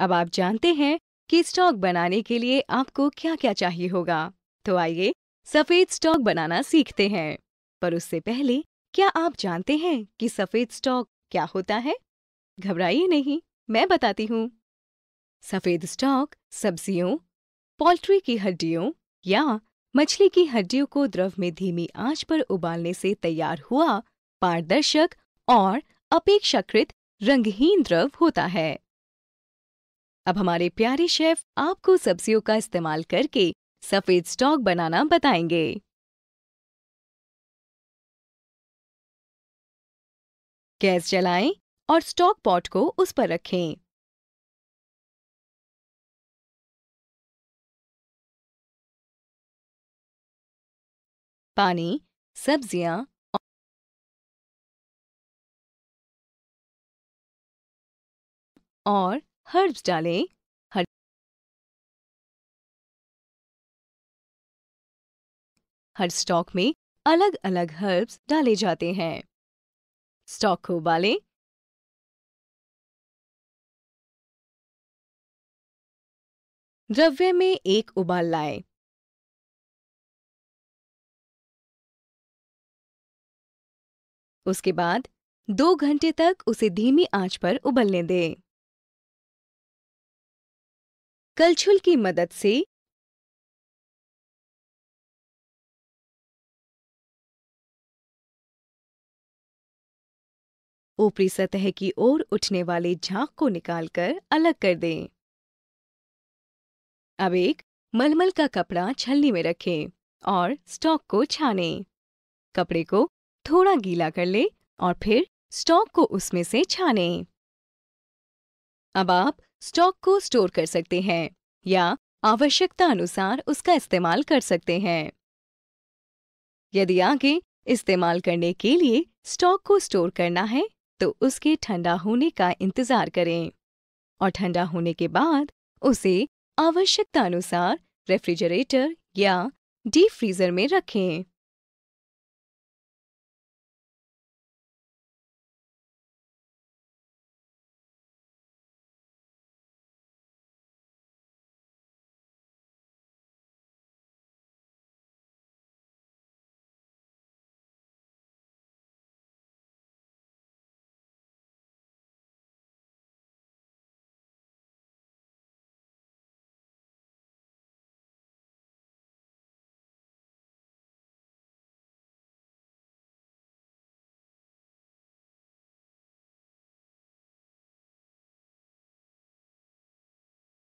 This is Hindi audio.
अब आप जानते हैं कि स्टॉक बनाने के लिए आपको क्या क्या चाहिए होगा तो आइए सफेद स्टॉक बनाना सीखते हैं पर उससे पहले क्या आप जानते हैं कि सफेद स्टॉक क्या होता है घबराइए नहीं मैं बताती हूँ सफेद स्टॉक सब्जियों पोल्ट्री की हड्डियों या मछली की हड्डियों को द्रव में धीमी आंच पर उबालने से तैयार हुआ पारदर्शक और अपेक्षाकृत रंगहीन द्रव होता है अब हमारे प्यारे शेफ आपको सब्जियों का इस्तेमाल करके सफेद स्टॉक बनाना बताएंगे गैस जलाएं और स्टॉक पॉट को उस पर रखें पानी सब्जियां और हर्ब्स डालें हर स्टॉक में अलग अलग हर्ब्स डाले जाते हैं स्टॉक को उबालें द्रव्य में एक उबाल लाए उसके बाद दो घंटे तक उसे धीमी आंच पर उबलने दें कलछुल की मदद से ऊपरी सतह की ओर उठने वाले झाग को निकालकर अलग कर दें अब एक मलमल का कपड़ा छलनी में रखें और स्टॉक को छानें। कपड़े को थोड़ा गीला कर लें और फिर स्टॉक को उसमें से छानें। अब आप स्टॉक को स्टोर कर सकते हैं या आवश्यकता अनुसार उसका इस्तेमाल कर सकते हैं यदि आगे इस्तेमाल करने के लिए स्टॉक को स्टोर करना है तो उसके ठंडा होने का इंतजार करें और ठंडा होने के बाद उसे आवश्यकता अनुसार रेफ्रिजरेटर या डीप फ्रीजर में रखें